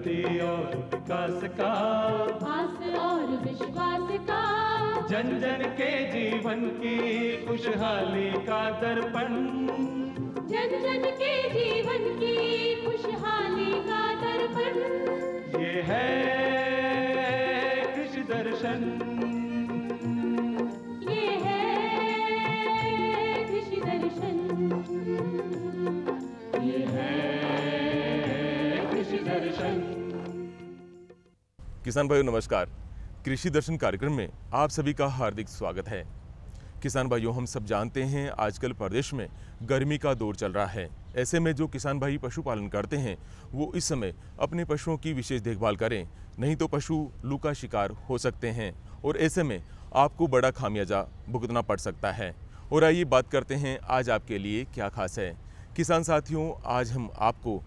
शांति और विकास का आस और विश्वास का जन जन के जीवन की खुशहाली का दर्पण जन जन के जीवन की खुशहाली का दर्पण ये है कृषि दर्शन किसान भाइयों नमस्कार कृषि दर्शन कार्यक्रम में आप सभी का हार्दिक स्वागत है किसान भाइयों हम सब जानते हैं आजकल प्रदेश में गर्मी का दौर चल रहा है ऐसे में जो किसान भाई पशुपालन करते हैं वो इस समय अपने पशुओं की विशेष देखभाल करें नहीं तो पशु लू का शिकार हो सकते हैं और ऐसे में आपको बड़ा खामियाजा भुगतना पड़ सकता है और आइए बात करते हैं आज आपके लिए क्या खास है किसान साथियों आज हम आपको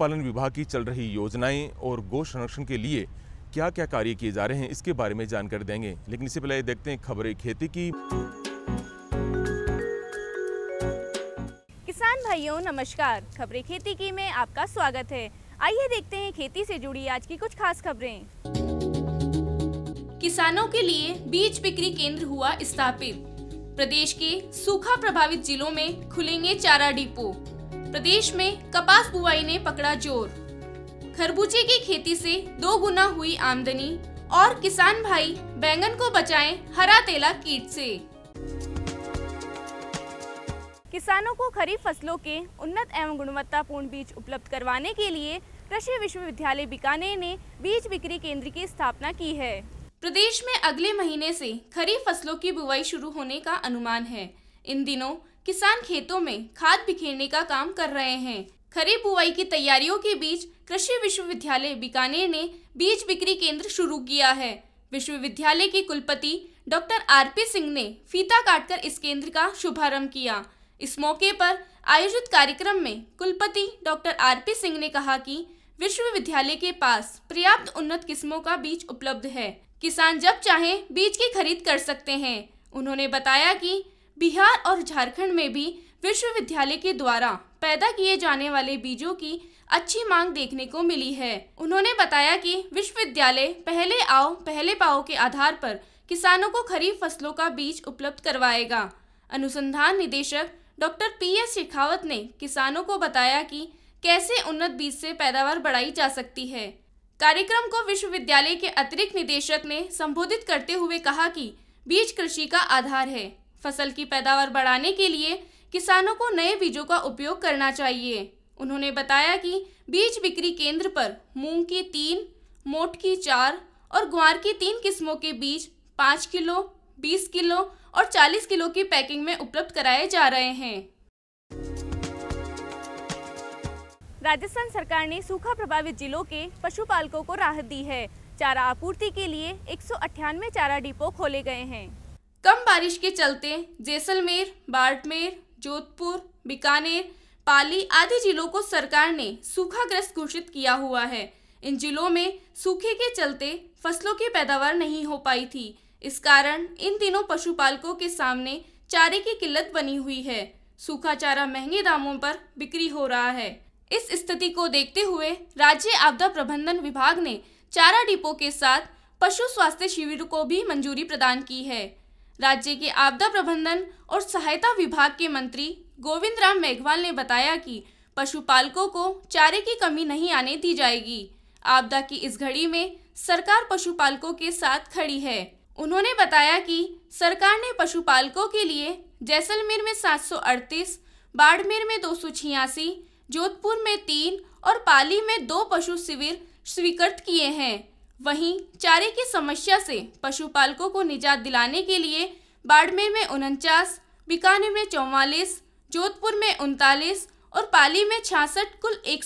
पालन विभाग की चल रही योजनाएं और गौ संरक्षण के लिए क्या क्या कार्य किए जा रहे हैं इसके बारे में जानकारी देंगे लेकिन इससे पहले देखते हैं खबरें खेती की किसान भाइयों नमस्कार खबरें खेती की में आपका स्वागत है आइए देखते हैं खेती से जुड़ी आज की कुछ खास खबरें किसानों के लिए बीज बिक्री केंद्र हुआ स्थापित प्रदेश के सूखा प्रभावित जिलों में खुलेंगे चारा डिपो प्रदेश में कपास बुआई ने पकड़ा जोर खरबूजे की खेती से दो गुना हुई आमदनी और किसान भाई बैंगन को बचाएं हरा तेला कीट से किसानों को खरीफ फसलों के उन्नत एवं गुणवत्तापूर्ण बीज उपलब्ध करवाने के लिए कृषि विश्वविद्यालय बीकानेर ने बीज बिक्री केंद्र की स्थापना की है प्रदेश में अगले महीने से खरीफ फसलों की बुवाई शुरू होने का अनुमान है इन दिनों किसान खेतों में खाद बिखेरने का काम कर रहे हैं खरीफ बुवाई की तैयारियों के बीच कृषि विश्वविद्यालय बीकानेर ने बीज बिक्री केंद्र शुरू किया है विश्वविद्यालय के कुलपति डॉक्टर आरपी सिंह ने फीता काटकर इस केंद्र का शुभारंभ किया इस मौके पर आयोजित कार्यक्रम में कुलपति डॉक्टर पी सिंह ने कहा कि विश्वविद्यालय के पास पर्याप्त उन्नत किस्मों का बीज उपलब्ध है किसान जब चाहे बीज की खरीद कर सकते हैं उन्होंने बताया कि बिहार और झारखंड में भी विश्वविद्यालय के द्वारा पैदा किए जाने वाले बीजों की अच्छी मांग देखने को मिली है उन्होंने बताया कि विश्वविद्यालय पहले आओ पहले पाओ के आधार पर किसानों को खरीफ फसलों का बीज उपलब्ध करवाएगा अनुसंधान निदेशक डॉक्टर पी एस शेखावत ने किसानों को बताया कि कैसे उन्नत बीज से पैदावार बढ़ाई जा सकती है कार्यक्रम को विश्वविद्यालय के अतिरिक्त निदेशक ने संबोधित करते हुए कहा कि बीज कृषि का आधार है फसल की पैदावार बढ़ाने के लिए किसानों को नए बीजों का उपयोग करना चाहिए उन्होंने बताया कि बीज बिक्री केंद्र पर मूंग की तीन मोट की चार और ग्वार की तीन किस्मों के बीज पाँच किलो बीस किलो और चालीस किलो की पैकिंग में उपलब्ध कराए जा रहे हैं राजस्थान सरकार ने सूखा प्रभावित जिलों के पशुपालकों को राहत दी है चारा आपूर्ति के लिए एक चारा डिपो खोले गए हैं कम बारिश के चलते जैसलमेर बाड़मेर जोधपुर बीकानेर पाली आदि जिलों को सरकार ने सूखाग्रस्त घोषित किया हुआ है इन जिलों में सूखे के चलते फसलों की पैदावार नहीं हो पाई थी इस कारण इन दिनों पशुपालकों के सामने चारे की किल्लत बनी हुई है सूखा चारा महंगे दामों पर बिक्री हो रहा है इस स्थिति को देखते हुए राज्य आपदा प्रबंधन विभाग ने चारा डिपो के साथ पशु स्वास्थ्य शिविर को भी मंजूरी प्रदान की है राज्य के आपदा प्रबंधन और सहायता विभाग के मंत्री गोविंद राम मेघवाल ने बताया कि पशुपालकों को चारे की कमी नहीं आने दी जाएगी आपदा की इस घड़ी में सरकार पशुपालकों के साथ खड़ी है उन्होंने बताया कि सरकार ने पशुपालकों के लिए जैसलमेर में 738, बाड़मेर में दो जोधपुर में तीन और पाली में दो पशु शिविर स्वीकृत किए हैं वहीं चारे की समस्या से पशुपालकों को निजात दिलाने के लिए बाड़मेर में उनचास बीकानेर में चौवालीस जोधपुर में उनतालीस और पाली में छियासठ कुल एक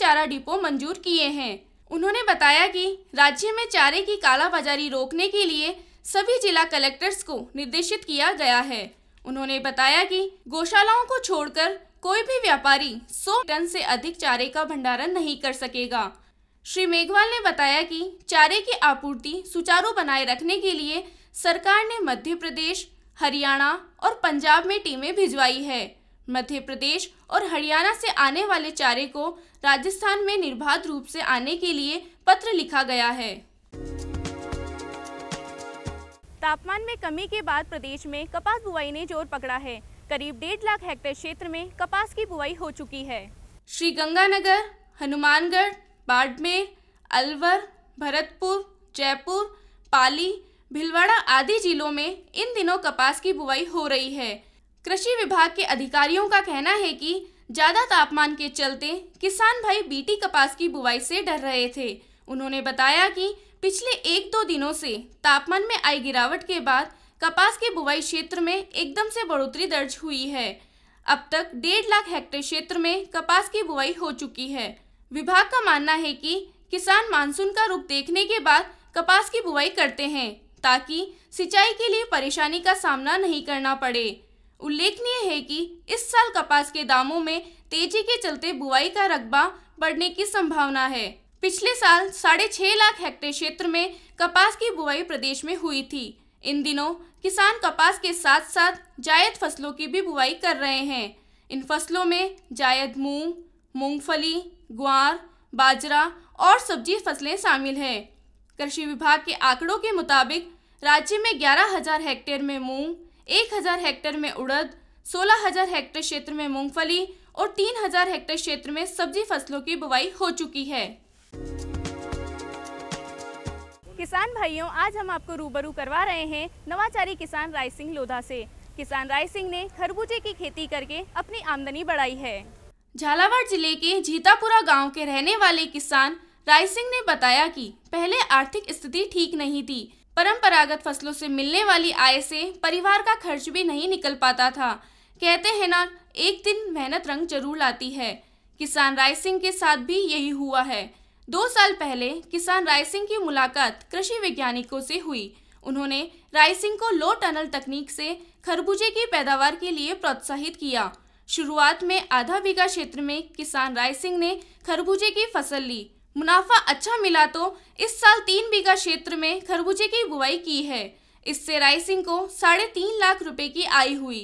चारा डिपो मंजूर किए हैं उन्होंने बताया कि राज्य में चारे की कालाबाजारी रोकने के लिए सभी जिला कलेक्टर्स को निर्देशित किया गया है उन्होंने बताया कि गौशालाओं को छोड़कर कोई भी व्यापारी 100 टन से अधिक चारे का भंडारण नहीं कर सकेगा श्री मेघवाल ने बताया कि चारे की आपूर्ति सुचारू बनाए रखने के लिए सरकार ने मध्य प्रदेश हरियाणा और पंजाब में टीमें भिजवाई है मध्य प्रदेश और हरियाणा से आने वाले चारे को राजस्थान में निर्बाध रूप से आने के लिए पत्र लिखा गया है तापमान में कमी के बाद प्रदेश में कपास बुआई ने जोर पकड़ा है करीब डेढ़ लाख हेक्टेयर क्षेत्र में कपास की बुआई हो चुकी है श्री गंगानगर हनुमानगढ़ बाड़मेर अलवर भरतपुर जयपुर पाली भिलवाड़ा आदि जिलों में इन दिनों कपास की बुवाई हो रही है कृषि विभाग के अधिकारियों का कहना है कि ज़्यादा तापमान के चलते किसान भाई बीटी कपास की बुवाई से डर रहे थे उन्होंने बताया कि पिछले एक दो दिनों से तापमान में आई गिरावट के बाद कपास के बुवाई क्षेत्र में एकदम से बढ़ोतरी दर्ज हुई है अब तक डेढ़ लाख हेक्टेयर क्षेत्र में कपास की बुवाई हो चुकी है विभाग का मानना है कि किसान मानसून का रुख देखने के बाद कपास की बुआई करते हैं ताकि सिंचाई के लिए परेशानी का सामना नहीं करना पड़े उल्लेखनीय है कि इस साल कपास के दामों में तेजी के चलते बुआई का रकबा बढ़ने की संभावना है पिछले साल साढ़े छह लाख हेक्टेयर क्षेत्र में कपास की बुआई प्रदेश में हुई थी इन दिनों किसान कपास के साथ साथ जायद फसलों की भी बुआई कर रहे हैं इन फसलों में जायद मूंग मूंगफली ग्वार बाजरा और सब्जी फसलें शामिल हैं कृषि विभाग के आंकड़ों के मुताबिक राज्य में ग्यारह हजार हेक्टेयर में मूंग एक हजार हेक्टेयर में उड़द सोलह हजार हेक्टेयर क्षेत्र में मूंगफली और तीन हजार हेक्टेयर क्षेत्र में सब्जी फसलों की बुवाई हो चुकी है किसान भाइयों आज हम आपको रूबरू करवा रहे हैं नवाचारी किसान राय सिंह लोधा से किसान राय सिंह ने खरबूजे की खेती करके अपनी आमदनी बढ़ाई है झालावाड़ जिले के जीतापुरा गांव के रहने वाले किसान राय सिंह ने बताया कि पहले आर्थिक स्थिति ठीक नहीं थी परंपरागत फसलों से मिलने वाली आय से परिवार का खर्च भी नहीं निकल पाता था कहते हैं ना एक दिन मेहनत रंग जरूर लाती है किसान राय सिंह के साथ भी यही हुआ है दो साल पहले किसान राय सिंह की मुलाकात कृषि वैज्ञानिकों से हुई उन्होंने राय सिंह को लो टनल तकनीक से खरबूजे की पैदावार के लिए प्रोत्साहित किया शुरुआत में आधा बीघा क्षेत्र में किसान राय सिंह ने खरबूजे की फसल ली मुनाफा अच्छा मिला तो इस साल तीन बीघा क्षेत्र में खरबूजे की बुआई की है इससे राय सिंह को साढ़े तीन लाख रुपए की आय हुई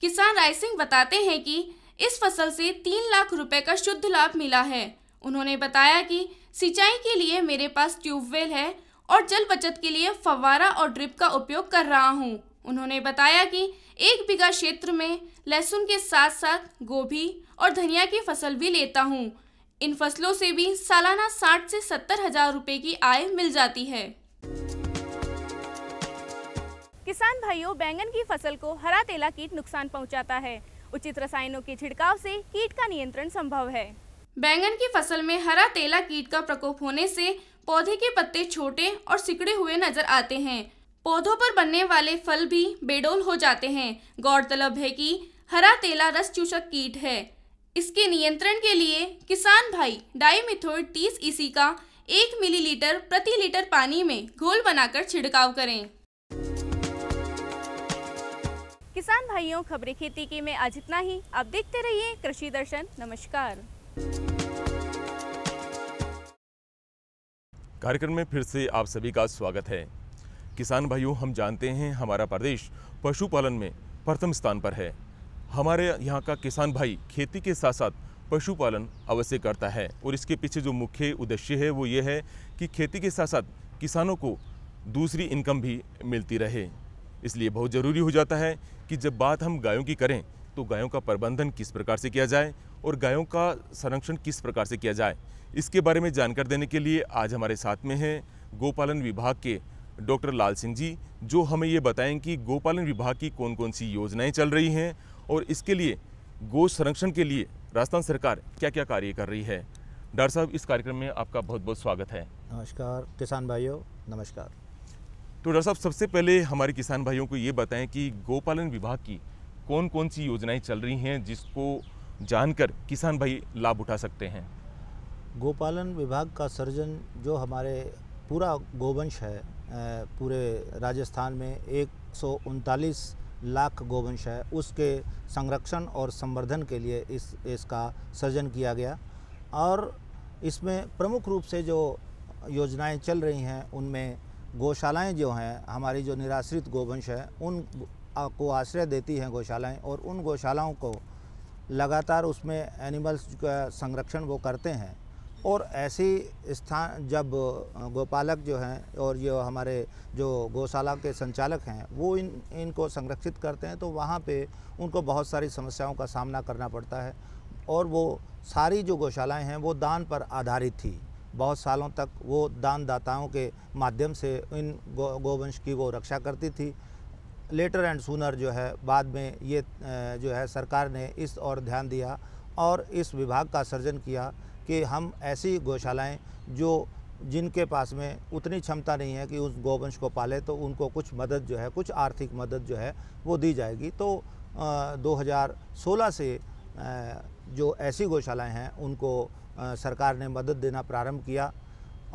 किसान राय सिंह बताते हैं कि इस फसल से तीन लाख रुपए का शुद्ध लाभ मिला है उन्होंने बताया कि सिंचाई के लिए मेरे पास ट्यूबवेल है और जल बचत के लिए फवारा और ड्रिप का उपयोग कर रहा हूँ उन्होंने बताया कि एक बीघा क्षेत्र में लहसुन के साथ साथ गोभी और धनिया की फसल भी लेता हूँ इन फसलों से भी सालाना साठ से सत्तर हजार रूपए की आय मिल जाती है किसान भाइयों बैंगन की फसल को हरा तेला कीट नुकसान पहुंचाता है उचित रसायनों के छिड़काव से कीट का नियंत्रण संभव है बैंगन की फसल में हरा तेला कीट का प्रकोप होने से पौधे के पत्ते छोटे और सिकड़े हुए नजर आते हैं पौधों पर बनने वाले फल भी बेडोल हो जाते हैं गौरतलब है कि हरा तेला रस चूषक कीट है इसके नियंत्रण के लिए किसान भाई डाईमिथोल तीस ईसी e का एक मिलीलीटर प्रति लीटर पानी में घोल बनाकर छिड़काव करें किसान भाइयों खबरें खेती की में आज इतना ही आप देखते रहिए कृषि दर्शन नमस्कार कार्यक्रम में फिर से आप सभी का स्वागत है किसान भाइयों हम जानते हैं हमारा प्रदेश पशुपालन में प्रथम स्थान पर है हमारे यहाँ का किसान भाई खेती के साथ साथ पशुपालन अवश्य करता है और इसके पीछे जो मुख्य उद्देश्य है वो ये है कि खेती के साथ साथ किसानों को दूसरी इनकम भी मिलती रहे इसलिए बहुत ज़रूरी हो जाता है कि जब बात हम गायों की करें तो गायों का प्रबंधन किस प्रकार से किया जाए और गायों का संरक्षण किस प्रकार से किया जाए इसके बारे में जानकारी देने के लिए आज हमारे साथ में हैं गोपालन विभाग के डॉक्टर लाल सिंह जी जो हमें ये बताएं कि गोपालन विभाग की कौन कौन सी योजनाएं चल रही हैं और इसके लिए गो संरक्षण के लिए राजस्थान सरकार क्या क्या कार्य कर रही है डॉक्टर साहब इस कार्यक्रम में आपका बहुत बहुत स्वागत है नमस्कार किसान भाइयों नमस्कार तो डॉक्टर साहब सबसे पहले हमारे किसान भाइयों को ये बताएं कि गोपालन विभाग की कौन कौन सी योजनाएं चल रही हैं जिसको जानकर किसान भाई लाभ उठा सकते हैं गोपालन विभाग का सर्जन जो हमारे पूरा गोवंश है पूरे राजस्थान में एक लाख गोवंश है उसके संरक्षण और संवर्धन के लिए इस इसका सृजन किया गया और इसमें प्रमुख रूप से जो योजनाएं चल रही हैं उनमें गौशालाएं जो हैं हमारी जो निराश्रित गोवंश है उन को आश्रय देती हैं गौशालाएं और उन गौशालाओं को लगातार उसमें एनिमल्स का संरक्षण वो करते हैं और ऐसी स्थान जब गोपालक जो हैं और जो हमारे जो गौशाला के संचालक हैं वो इन इनको संरक्षित करते हैं तो वहाँ पे उनको बहुत सारी समस्याओं का सामना करना पड़ता है और वो सारी जो गौशालाएँ हैं वो दान पर आधारित थी बहुत सालों तक वो दानदाताओं के माध्यम से इन गो गोवंश की वो रक्षा करती थी लेटर एंड सूनर जो है बाद में ये जो है सरकार ने इस और ध्यान दिया और इस विभाग का सृजन किया कि हम ऐसी गौशालाएँ जो जिनके पास में उतनी क्षमता नहीं है कि उस गौवंश को पाले तो उनको कुछ मदद जो है कुछ आर्थिक मदद जो है वो दी जाएगी तो आ, 2016 से आ, जो ऐसी गौशालाएँ हैं उनको आ, सरकार ने मदद देना प्रारंभ किया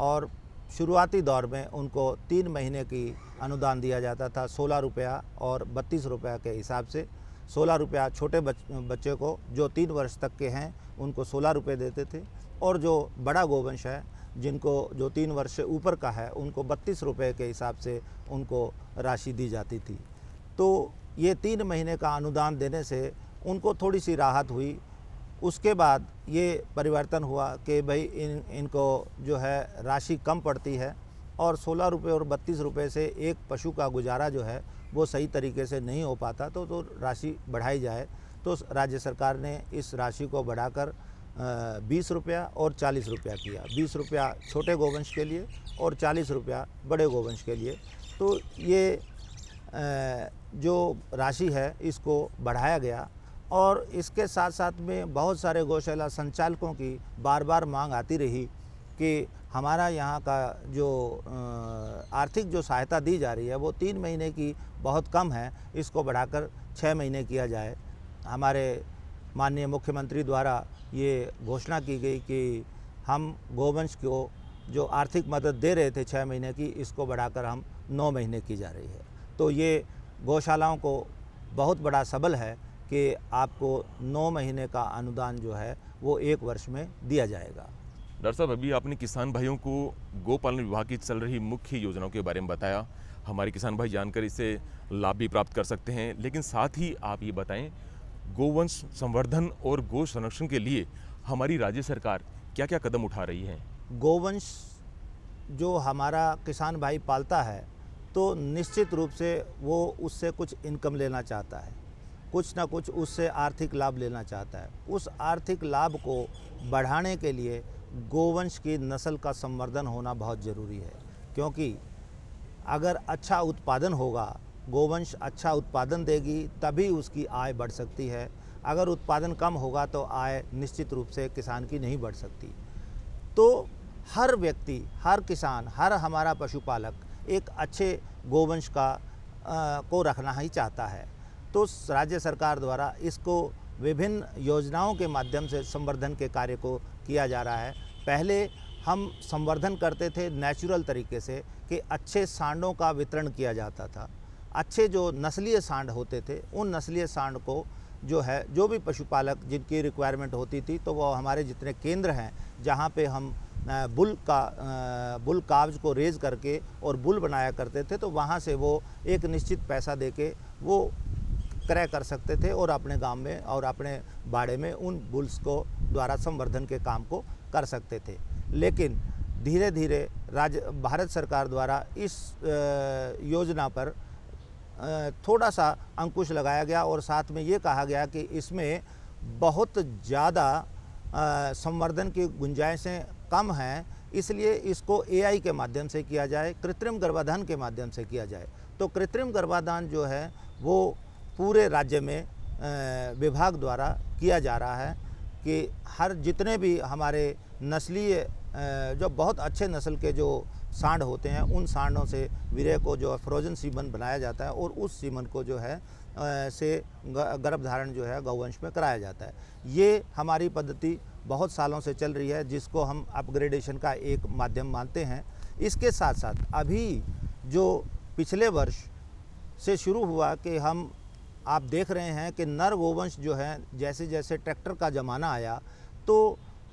और शुरुआती दौर में उनको तीन महीने की अनुदान दिया जाता था सोलह रुपया और बत्तीस रुपया के हिसाब से सोलह रुपया छोटे बच, बच्चे को जो तीन वर्ष तक के हैं उनको सोलह रुपये देते थे और जो बड़ा गोवंश है जिनको जो तीन वर्ष से ऊपर का है उनको बत्तीस रुपये के हिसाब से उनको राशि दी जाती थी तो ये तीन महीने का अनुदान देने से उनको थोड़ी सी राहत हुई उसके बाद ये परिवर्तन हुआ कि भाई इन इनको जो है राशि कम पड़ती है और सोलह रुपये और बत्तीस रुपये से एक पशु का गुजारा जो है वो सही तरीके से नहीं हो पाता तो तो राशि बढ़ाई जाए तो राज्य सरकार ने इस राशि को बढ़ाकर बीस रुपया और चालीस रुपया किया बीस रुपया छोटे गोवंश के लिए और चालीस रुपया बड़े गोवंश के लिए तो ये जो राशि है इसको बढ़ाया गया और इसके साथ साथ में बहुत सारे गौशाला संचालकों की बार बार मांग आती रही कि हमारा यहाँ का जो आर्थिक जो सहायता दी जा रही है वो तीन महीने की बहुत कम है इसको बढ़ाकर छः महीने किया जाए हमारे माननीय मुख्यमंत्री द्वारा ये घोषणा की गई कि हम गोवंश को जो आर्थिक मदद दे रहे थे छः महीने की इसको बढ़ाकर हम नौ महीने की जा रही है तो ये गौशालाओं को बहुत बड़ा सबल है कि आपको नौ महीने का अनुदान जो है वो एक वर्ष में दिया जाएगा डॉक्टर साहब अभी आपने किसान भाइयों को गोपालन विभाग की चल रही मुख्य योजनाओं के बारे में बताया हमारे किसान भाई जानकर इससे लाभ भी प्राप्त कर सकते हैं लेकिन साथ ही आप ये बताएं गोवंश संवर्धन और गो संरक्षण के लिए हमारी राज्य सरकार क्या क्या कदम उठा रही है गोवंश जो हमारा किसान भाई पालता है तो निश्चित रूप से वो उससे कुछ इनकम लेना चाहता है कुछ ना कुछ उससे आर्थिक लाभ लेना चाहता है उस आर्थिक लाभ को बढ़ाने के लिए गोवंश की नस्ल का संवर्धन होना बहुत ज़रूरी है क्योंकि अगर अच्छा उत्पादन होगा गोवंश अच्छा उत्पादन देगी तभी उसकी आय बढ़ सकती है अगर उत्पादन कम होगा तो आय निश्चित रूप से किसान की नहीं बढ़ सकती तो हर व्यक्ति हर किसान हर हमारा पशुपालक एक अच्छे गोवंश का आ, को रखना ही चाहता है तो राज्य सरकार द्वारा इसको विभिन्न योजनाओं के माध्यम से संवर्धन के कार्य को किया जा रहा है पहले हम संवर्धन करते थे नेचुरल तरीके से कि अच्छे सांडों का वितरण किया जाता था अच्छे जो नस्लीय सांड होते थे उन नस्लीय सांड को जो है जो भी पशुपालक जिनकी रिक्वायरमेंट होती थी तो वो हमारे जितने केंद्र हैं जहाँ पे हम बुल का बुल काब्ज को रेज करके और बुल बनाया करते थे तो वहाँ से वो एक निश्चित पैसा दे के वो क्रय कर सकते थे और अपने गांव में और अपने बाड़े में उन बुल्स को द्वारा संवर्धन के काम को कर सकते थे लेकिन धीरे धीरे राज्य भारत सरकार द्वारा इस योजना पर थोड़ा सा अंकुश लगाया गया और साथ में ये कहा गया कि इसमें बहुत ज़्यादा संवर्धन की गुंजाइशें कम हैं इसलिए इसको एआई के माध्यम से किया जाए कृत्रिम गर्भाधान के माध्यम से किया जाए तो कृत्रिम गर्भाधान जो है वो पूरे राज्य में विभाग द्वारा किया जा रहा है कि हर जितने भी हमारे नस्लीय जो बहुत अच्छे नस्ल के जो सांड होते हैं उन सांडों से विरय को जो फ्रोजन सीमन बनाया जाता है और उस सीमन को जो है से गर्भधारण जो है गौवंश में कराया जाता है ये हमारी पद्धति बहुत सालों से चल रही है जिसको हम अपग्रेडेशन का एक माध्यम मानते हैं इसके साथ साथ अभी जो पिछले वर्ष से शुरू हुआ कि हम आप देख रहे हैं कि नर गोवंश जो है जैसे जैसे ट्रैक्टर का ज़माना आया तो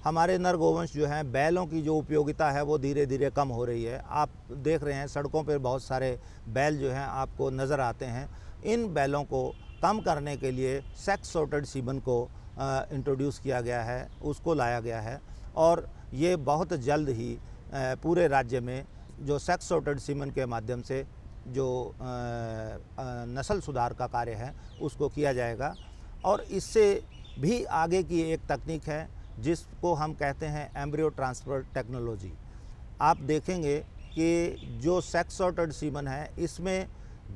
हमारे नरगोवंश जो हैं बैलों की जो उपयोगिता है वो धीरे धीरे कम हो रही है आप देख रहे हैं सड़कों पर बहुत सारे बैल जो हैं आपको नज़र आते हैं इन बैलों को कम करने के लिए सेक्स सोटेड सीबन को इंट्रोड्यूस किया गया है उसको लाया गया है और ये बहुत जल्द ही आ, पूरे राज्य में जो सेक्स सोटेड सीमन के माध्यम से जो नस्ल सुधार का कार्य है उसको किया जाएगा और इससे भी आगे की एक तकनीक है जिसको हम कहते हैं एम्ब्रियो ट्रांसफ़र टेक्नोलॉजी आप देखेंगे कि जो सेक्स सॉर्टेड सीमन है इसमें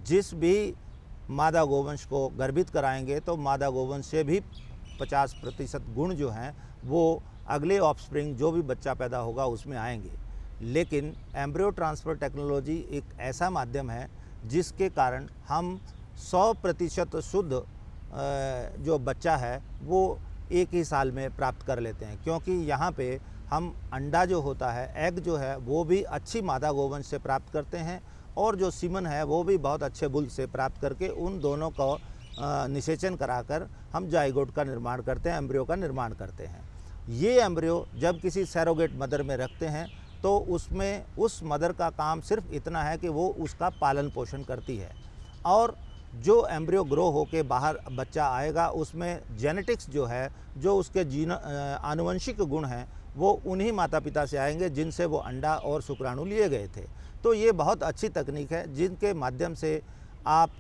जिस भी मादा गोवंश को गर्भित कराएंगे तो मादा गोवंश से भी 50 प्रतिशत गुण जो हैं वो अगले ऑफस्प्रिंग जो भी बच्चा पैदा होगा उसमें आएंगे लेकिन एम्ब्रियो ट्रांसफ़र टेक्नोलॉजी एक ऐसा माध्यम है जिसके कारण हम 100 प्रतिशत शुद्ध जो बच्चा है वो एक ही साल में प्राप्त कर लेते हैं क्योंकि यहाँ पे हम अंडा जो होता है एग जो है वो भी अच्छी मादा गोवंश से प्राप्त करते हैं और जो सीमन है वो भी बहुत अच्छे बुल से प्राप्त करके उन दोनों को निषेचन कराकर हम जाइगोट का निर्माण करते हैं एम्ब्रियो का निर्माण करते हैं ये एम्ब्रियो जब किसी सैरोगेट मदर में रखते हैं तो उसमें उस मदर का काम सिर्फ इतना है कि वो उसका पालन पोषण करती है और जो एम्ब्रियो ग्रो होके बाहर बच्चा आएगा उसमें जेनेटिक्स जो है जो उसके जीन आनुवंशिक गुण हैं वो उन्हीं माता पिता से आएंगे जिनसे वो अंडा और शुक्राणु लिए गए थे तो ये बहुत अच्छी तकनीक है जिनके माध्यम से आप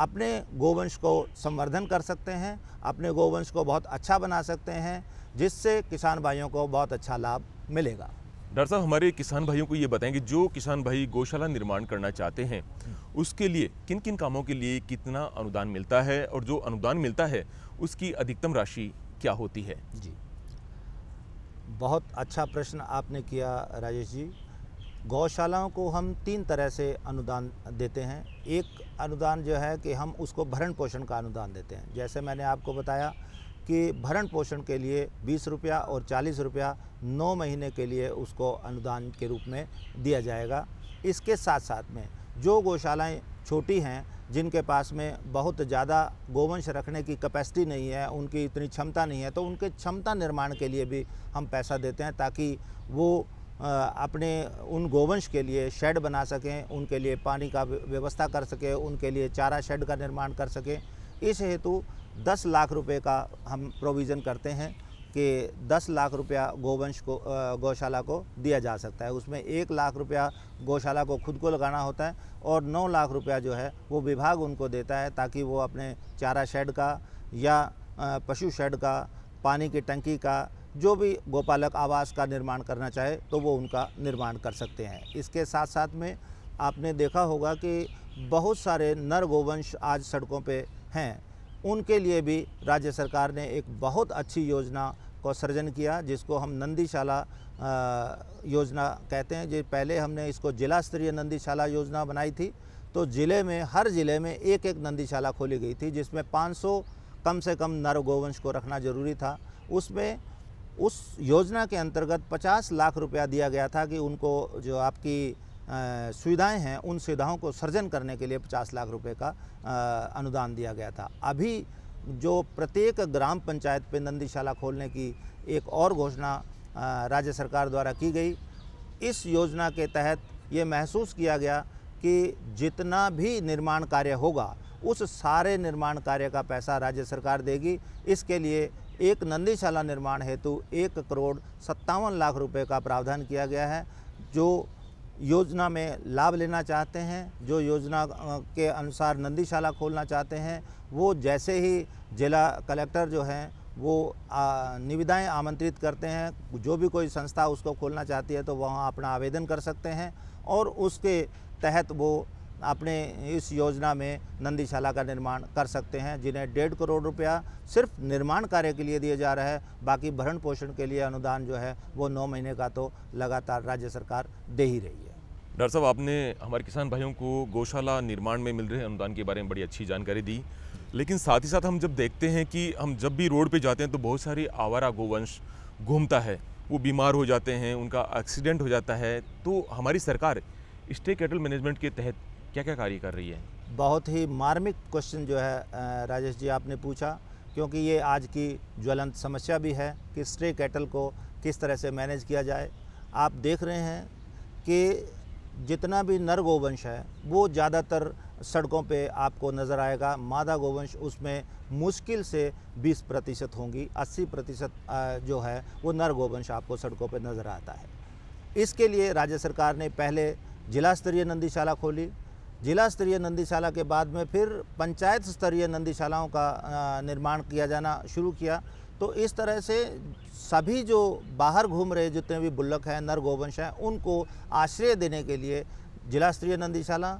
अपने गोवंश को संवर्धन कर सकते हैं अपने गोवंश को बहुत अच्छा बना सकते हैं जिससे किसान भाइयों को बहुत अच्छा लाभ मिलेगा डॉक्टर साहब हमारे किसान भाइयों को ये बताएं कि जो किसान भाई गौशाला निर्माण करना चाहते हैं उसके लिए किन किन कामों के लिए कितना अनुदान मिलता है और जो अनुदान मिलता है उसकी अधिकतम राशि क्या होती है जी बहुत अच्छा प्रश्न आपने किया राजेश जी गौशालाओं को हम तीन तरह से अनुदान देते हैं एक अनुदान जो है कि हम उसको भरण पोषण का अनुदान देते हैं जैसे मैंने आपको बताया कि भरण पोषण के लिए बीस रुपया और चालीस रुपया नौ महीने के लिए उसको अनुदान के रूप में दिया जाएगा इसके साथ साथ में जो गौशालाएँ छोटी हैं जिनके पास में बहुत ज़्यादा गोवंश रखने की कैपेसिटी नहीं है उनकी इतनी क्षमता नहीं है तो उनके क्षमता निर्माण के लिए भी हम पैसा देते हैं ताकि वो अपने उन गोवंश के लिए शेड बना सकें उनके लिए पानी का व्यवस्था कर सकें उनके लिए चारा शेड का निर्माण कर सकें इस हेतु दस लाख रुपए का हम प्रोविज़न करते हैं कि दस लाख रुपया गोवंश को गौशाला को दिया जा सकता है उसमें एक लाख रुपया गौशाला को खुद को लगाना होता है और नौ लाख रुपया जो है वो विभाग उनको देता है ताकि वो अपने चारा शेड का या पशु शेड का पानी की टंकी का जो भी गोपालक आवास का निर्माण करना चाहे तो वो उनका निर्माण कर सकते हैं इसके साथ साथ में आपने देखा होगा कि बहुत सारे नर गोवंश आज सड़कों पे हैं उनके लिए भी राज्य सरकार ने एक बहुत अच्छी योजना का सृजन किया जिसको हम नंदीशाला योजना कहते हैं जो पहले हमने इसको जिला स्तरीय नंदीशाला योजना बनाई थी तो ज़िले में हर ज़िले में एक एक नंदीशाला खोली गई थी जिसमें 500 कम से कम नर गोवंश को रखना जरूरी था उसमें उस योजना के अंतर्गत 50 लाख रुपया दिया गया था कि उनको जो आपकी सुविधाएं हैं उन सुविधाओं को सृजन करने के लिए पचास लाख रुपए का अनुदान दिया गया था अभी जो प्रत्येक ग्राम पंचायत पर नंदीशाला खोलने की एक और घोषणा राज्य सरकार द्वारा की गई इस योजना के तहत ये महसूस किया गया कि जितना भी निर्माण कार्य होगा उस सारे निर्माण कार्य का पैसा राज्य सरकार देगी इसके लिए एक नंदीशाला निर्माण हेतु एक करोड़ सत्तावन लाख रुपए का प्रावधान किया गया है जो योजना में लाभ लेना चाहते हैं जो योजना के अनुसार नंदीशाला खोलना चाहते हैं वो जैसे ही जिला कलेक्टर जो हैं वो निविदाएं आमंत्रित करते हैं जो भी कोई संस्था उसको खोलना चाहती है तो वहाँ अपना आवेदन कर सकते हैं और उसके तहत वो अपने इस योजना में नंदीशाला का निर्माण कर सकते हैं जिन्हें डेढ़ करोड़ रुपया सिर्फ निर्माण कार्य के लिए दिया जा रहा है बाकी भरण पोषण के लिए अनुदान जो है वो नौ महीने का तो लगातार राज्य सरकार दे ही रही है डॉक्टर साहब आपने हमारे किसान भाइयों को गौशाला निर्माण में मिल रहे अनुदान के बारे में बड़ी अच्छी जानकारी दी लेकिन साथ ही साथ हम जब देखते हैं कि हम जब भी रोड पर जाते हैं तो बहुत सारी आवारा गोवंश घूमता है वो बीमार हो जाते हैं उनका एक्सीडेंट हो जाता है तो हमारी सरकार स्टे कैटल मैनेजमेंट के तहत क्या क्या कार्य कर रही है बहुत ही मार्मिक क्वेश्चन जो है राजेश जी आपने पूछा क्योंकि ये आज की ज्वलंत समस्या भी है कि स्ट्रे कैटल को किस तरह से मैनेज किया जाए आप देख रहे हैं कि जितना भी नर गोवंश है वो ज़्यादातर सड़कों पे आपको नज़र आएगा मादा गोवंश उसमें मुश्किल से 20 प्रतिशत होंगी 80 प्रतिशत जो है वो नर गोवंश आपको सड़कों पे नज़र आता है इसके लिए राज्य सरकार ने पहले जिला स्तरीय नंदीशाला खोली जिला स्तरीय नंदीशाला के बाद में फिर पंचायत स्तरीय नंदीशालाओं का निर्माण किया जाना शुरू किया तो इस तरह से सभी जो बाहर घूम रहे जितने भी बुल्लक हैं नर गोवंश हैं उनको आश्रय देने के लिए जिला स्तरीय नंदीशाला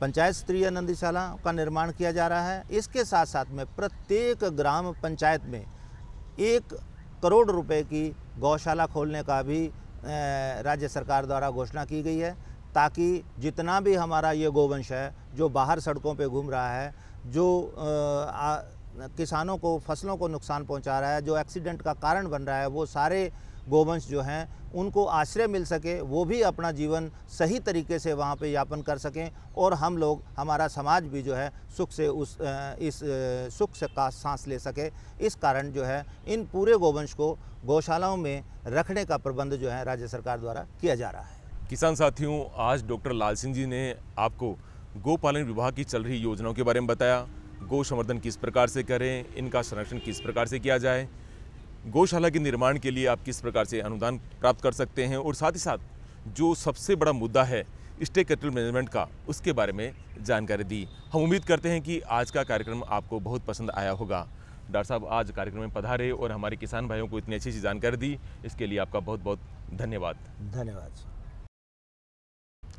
पंचायत स्तरीय नंदीशाला का निर्माण किया जा रहा है इसके साथ साथ में प्रत्येक ग्राम पंचायत में एक करोड़ रुपए की गौशाला खोलने का भी राज्य सरकार द्वारा घोषणा की गई है ताकि जितना भी हमारा ये गोवंश है जो बाहर सड़कों पे घूम रहा है जो आ, आ, किसानों को फसलों को नुकसान पहुंचा रहा है जो एक्सीडेंट का कारण बन रहा है वो सारे गोवंश जो हैं उनको आश्रय मिल सके वो भी अपना जीवन सही तरीके से वहाँ पे यापन कर सकें और हम लोग हमारा समाज भी जो है सुख से उस इस सुख से का सांस ले सके इस कारण जो है इन पूरे गोवंश को गौशालाओं में रखने का प्रबंध जो है राज्य सरकार द्वारा किया जा रहा है किसान साथियों आज डॉक्टर लाल सिंह जी ने आपको गोपालन विभाग की चल रही योजनाओं के बारे में बताया गौ संवर्धन किस प्रकार से करें इनका संरक्षण किस प्रकार से किया जाए गौशाला के निर्माण के लिए आप किस प्रकार से अनुदान प्राप्त कर सकते हैं और साथ ही साथ जो सबसे बड़ा मुद्दा है स्टेट कैपिटल मैनेजमेंट का उसके बारे में जानकारी दी हम उम्मीद करते हैं कि आज का कार्यक्रम आपको बहुत पसंद आया होगा डॉक्टर साहब आज कार्यक्रम में पधारे और हमारे किसान भाइयों को इतनी अच्छी अच्छी जानकारी दी इसके लिए आपका बहुत बहुत धन्यवाद धन्यवाद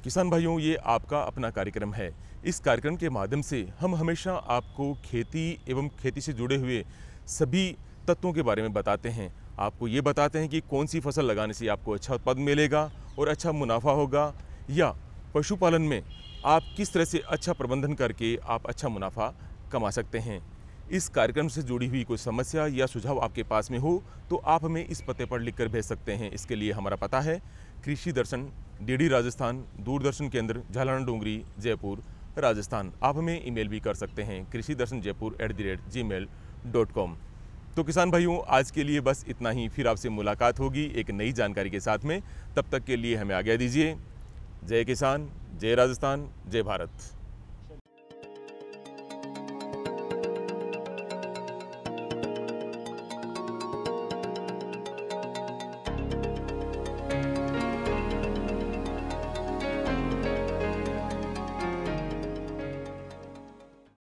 किसान भाइयों ये आपका अपना कार्यक्रम है इस कार्यक्रम के माध्यम से हम हमेशा आपको खेती एवं खेती से जुड़े हुए सभी तत्वों के बारे में बताते हैं आपको ये बताते हैं कि कौन सी फसल लगाने से आपको अच्छा उत्पादन मिलेगा और अच्छा मुनाफा होगा या पशुपालन में आप किस तरह से अच्छा प्रबंधन करके आप अच्छा मुनाफा कमा सकते हैं इस कार्यक्रम से जुड़ी हुई कोई समस्या या सुझाव आपके पास में हो तो आप हमें इस पते पर लिखकर भेज सकते हैं इसके लिए हमारा पता है कृषि दर्शन डीडी राजस्थान दूरदर्शन केंद्र झालाना डोंगरी जयपुर राजस्थान आप हमें ईमेल भी कर सकते हैं Krishi Darshan Jaipur at the rate Gmail dot com तो किसान भाइयों आज के लिए बस इतना ही फिर आपसे मुलाकात होगी एक नई जानकारी के साथ में तब तक के लिए हमें आज्ञा दीजिए जय किसान जय राजस्थान जय भारत